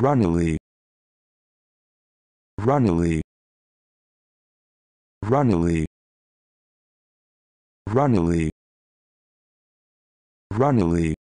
Runnily. Runnily. Runnily. Runnily. Runnily.